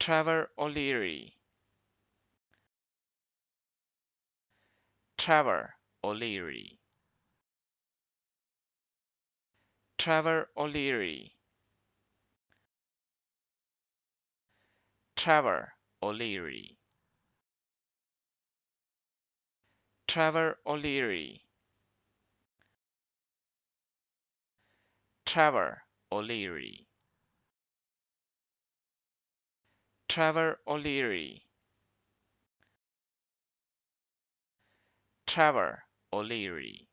Trevor O'Leary Trevor O'Leary Trevor O'Leary Trevor O'Leary Trevor O'Leary Trevor O'Leary Trevor O'Leary. Trevor O'Leary.